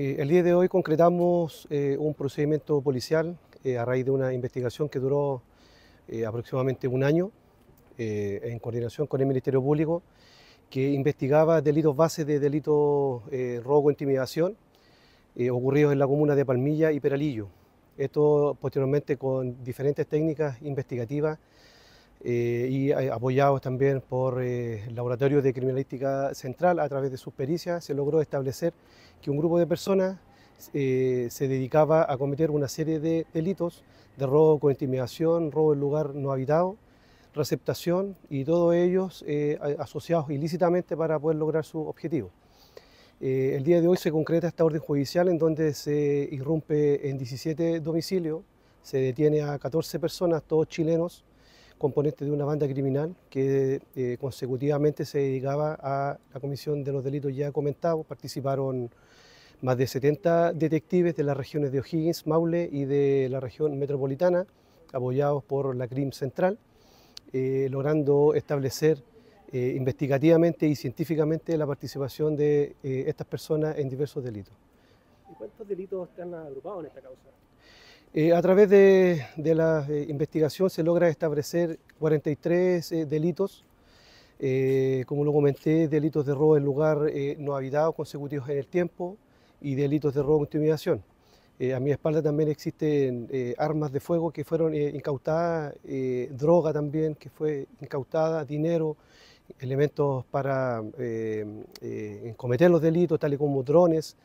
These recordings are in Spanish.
Eh, el día de hoy concretamos eh, un procedimiento policial eh, a raíz de una investigación que duró aproximadamente un año en coordinación con el Ministerio Público que investigaba delitos bases de delitos robo e intimidación ocurridos en la comuna de Palmilla y Peralillo. Esto posteriormente con diferentes técnicas investigativas eh, y eh, apoyados también por eh, el Laboratorio de Criminalística Central, a través de sus pericias se logró establecer que un grupo de personas se dedicaba a cometer una serie de delitos de robo con intimidación, robo en lugar no habitado, receptación y todos ellos asociados ilícitamente para poder lograr su objetivo. el día de hoy se concreta esta orden judicial en donde se irrumpe en 17 domicilios, se detiene a 14 personas, todos chilenos, componente de una banda criminal que eh, consecutivamente se dedicaba a la comisión de los delitos ya comentados. Participaron más de 70 detectives de las regiones de O'Higgins, Maule y de la región metropolitana, apoyados por la CRIM Central, eh, logrando establecer eh, investigativamente y científicamente la participación de estas personas en diversos delitos. ¿Y cuántos delitos están agrupados en esta causa? Eh, a través de, la eh, investigación se logra establecer 43 eh, delitos, como lo comenté, delitos de robo en lugar no habitado consecutivos en el tiempo y delitos de robo con intimidación. a mi espalda también existen armas de fuego que fueron incautadas, droga también que fue incautada, dinero, elementos para cometer los delitos, tales como drones.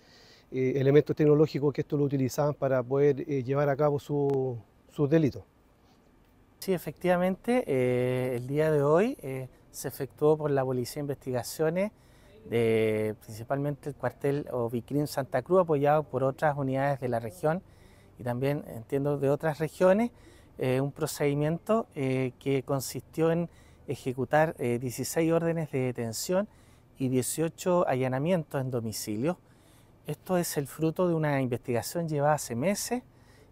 Eh, elementos tecnológicos que estos lo utilizaban para poder eh, llevar a cabo sus su delitos. Sí, efectivamente, eh, el día de hoy se efectuó por la Policía de Investigaciones, de, principalmente el cuartel o Santa Cruz, apoyado por otras unidades de la región y también, entiendo, de otras regiones, un procedimiento que consistió en ejecutar 16 órdenes de detención y 18 allanamientos en domicilio esto es el fruto de una investigación llevada hace meses,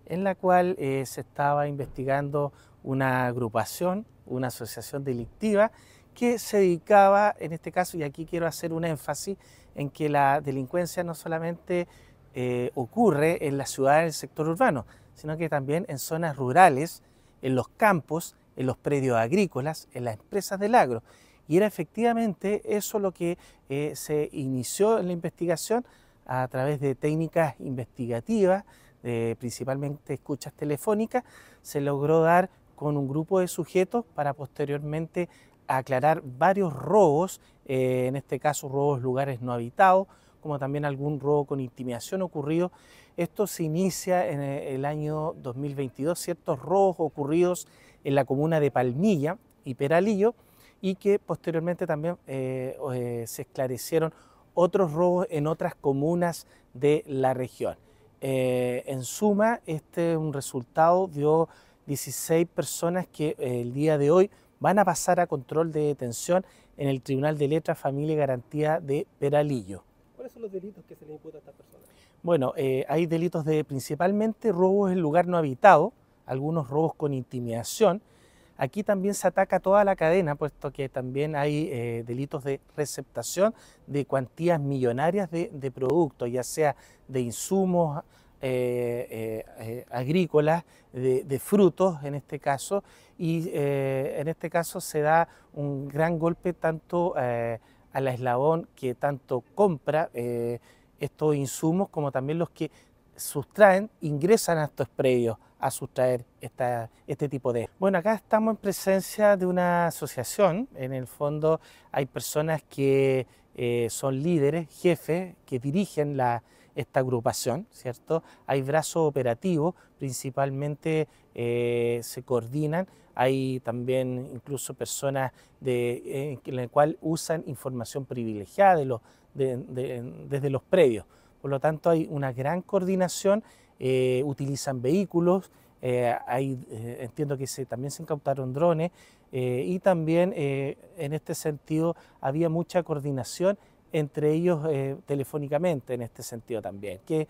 en la cual eh, se estaba investigando una agrupación, una asociación delictiva, que se dedicaba, en este caso, y aquí quiero hacer un énfasis, en que la delincuencia no solamente eh, ocurre en la ciudad, en el sector urbano, sino que también en zonas rurales, en los campos, en los predios agrícolas, en las empresas del agro. Y era efectivamente eso lo que eh, se inició en la investigación a través de técnicas investigativas, principalmente escuchas telefónicas, se logró dar con un grupo de sujetos para posteriormente aclarar varios robos, eh, en este caso robos lugares no habitados, como también algún robo con intimidación ocurrido. Esto se inicia en eh, el año 2022, ciertos robos ocurridos en la comuna de Palmilla y Peralillo y que posteriormente también eh, se esclarecieron otros robos en otras comunas de la región. Eh, en suma, este un resultado dio 16 personas que eh, el día de hoy van a pasar a control de detención en el Tribunal de Letras, Familia y Garantía de Peralillo. ¿Cuáles son los delitos que se le imputa a estas personas? Bueno, eh, hay delitos de principalmente robos en lugar no habitado, algunos robos con intimidación, Aquí también se ataca toda la cadena, puesto que también hay eh, delitos de receptación de cuantías millonarias de, productos, ya sea de insumos eh, eh, agrícolas, de, de, frutos en este caso, y en este caso se da un gran golpe tanto al eslabón que tanto compra estos insumos como también los que sustraen, ingresan a estos predios a sustraer este tipo de... Bueno, acá estamos en presencia de una asociación, en el fondo hay personas que eh, son líderes, jefes, que dirigen esta agrupación, ¿cierto? Hay brazos operativos, principalmente eh, se coordinan, hay también incluso personas eh, en las cuales usan información privilegiada desde los predios. Por lo tanto, hay una gran coordinación, eh, utilizan vehículos, eh, hay, eh, entiendo que también se incautaron drones y también en este sentido había mucha coordinación entre ellos telefónicamente en este sentido también, que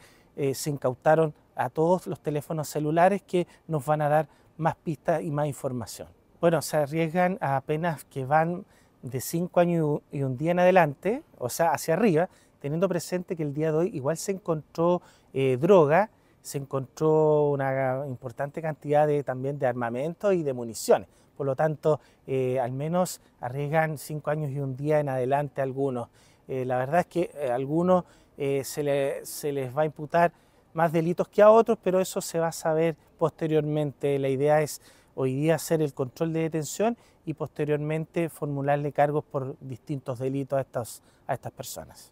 se incautaron a todos los teléfonos celulares que nos van a dar más pistas y más información. Bueno, se arriesgan a apenas que van de cinco años y un día en adelante, o sea, hacia arriba, teniendo presente que el día de hoy igual se encontró eh, droga, se encontró una importante cantidad también de armamento y de municiones. Por lo tanto, eh, al menos arriesgan cinco años y un día en adelante algunos. Eh, la verdad es que a algunos se, les va a imputar más delitos que a otros, pero eso se va a saber posteriormente. La idea es hoy día hacer el control de detención y posteriormente formularle cargos por distintos delitos a estas personas.